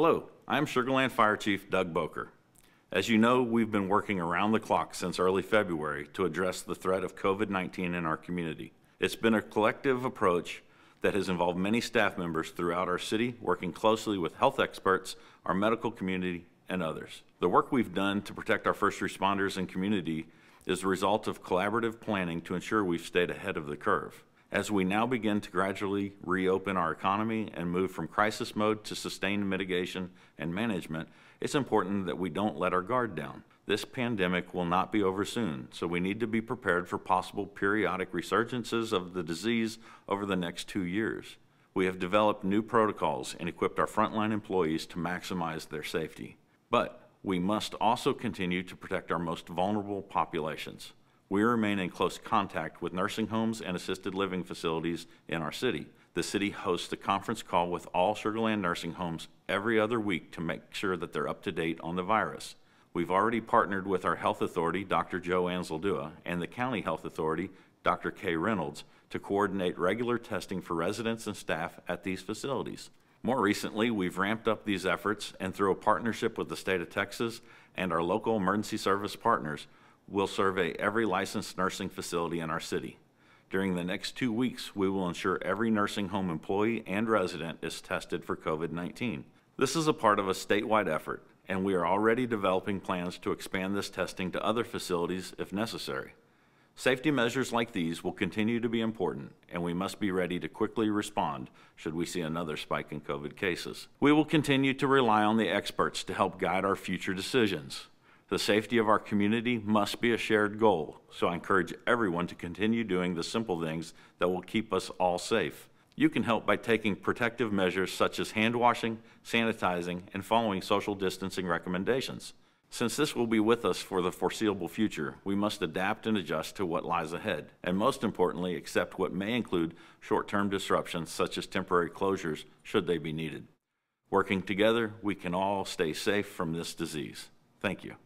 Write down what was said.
Hello, I'm Sugarland Fire Chief Doug Boker. As you know, we've been working around the clock since early February to address the threat of COVID 19 in our community. It's been a collective approach that has involved many staff members throughout our city, working closely with health experts, our medical community, and others. The work we've done to protect our first responders and community is the result of collaborative planning to ensure we've stayed ahead of the curve. As we now begin to gradually reopen our economy and move from crisis mode to sustained mitigation and management, it's important that we don't let our guard down. This pandemic will not be over soon, so we need to be prepared for possible periodic resurgences of the disease over the next two years. We have developed new protocols and equipped our frontline employees to maximize their safety. But we must also continue to protect our most vulnerable populations. We remain in close contact with nursing homes and assisted living facilities in our city. The city hosts a conference call with all Sugar Land nursing homes every other week to make sure that they're up to date on the virus. We've already partnered with our health authority, Dr. Joe Anzaldúa, and the county health authority, Dr. Kay Reynolds, to coordinate regular testing for residents and staff at these facilities. More recently, we've ramped up these efforts and through a partnership with the state of Texas and our local emergency service partners, will survey every licensed nursing facility in our city. During the next two weeks, we will ensure every nursing home employee and resident is tested for COVID-19. This is a part of a statewide effort, and we are already developing plans to expand this testing to other facilities if necessary. Safety measures like these will continue to be important, and we must be ready to quickly respond should we see another spike in COVID cases. We will continue to rely on the experts to help guide our future decisions. The safety of our community must be a shared goal, so I encourage everyone to continue doing the simple things that will keep us all safe. You can help by taking protective measures such as hand washing, sanitizing, and following social distancing recommendations. Since this will be with us for the foreseeable future, we must adapt and adjust to what lies ahead, and most importantly, accept what may include short term disruptions such as temporary closures should they be needed. Working together, we can all stay safe from this disease. Thank you.